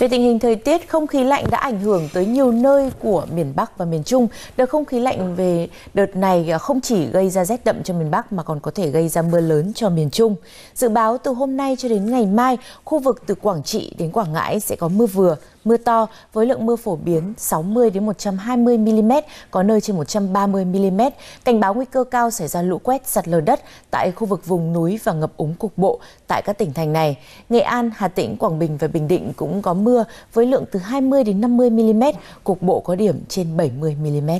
Về tình hình thời tiết, không khí lạnh đã ảnh hưởng tới nhiều nơi của miền Bắc và miền Trung. Đợt không khí lạnh về đợt này không chỉ gây ra rét đậm cho miền Bắc mà còn có thể gây ra mưa lớn cho miền Trung. Dự báo từ hôm nay cho đến ngày mai, khu vực từ Quảng Trị đến Quảng Ngãi sẽ có mưa vừa, mưa to với lượng mưa phổ biến 60 đến 120 mm, có nơi trên 130 mm. Cảnh báo nguy cơ cao xảy ra lũ quét sạt lở đất tại khu vực vùng núi và ngập úng cục bộ tại các tỉnh thành này. Nghệ An, Hà Tĩnh, Quảng Bình và Bình Định cũng có mưa với lượng từ 20 đến 50 mm, cục bộ có điểm trên 70 mm.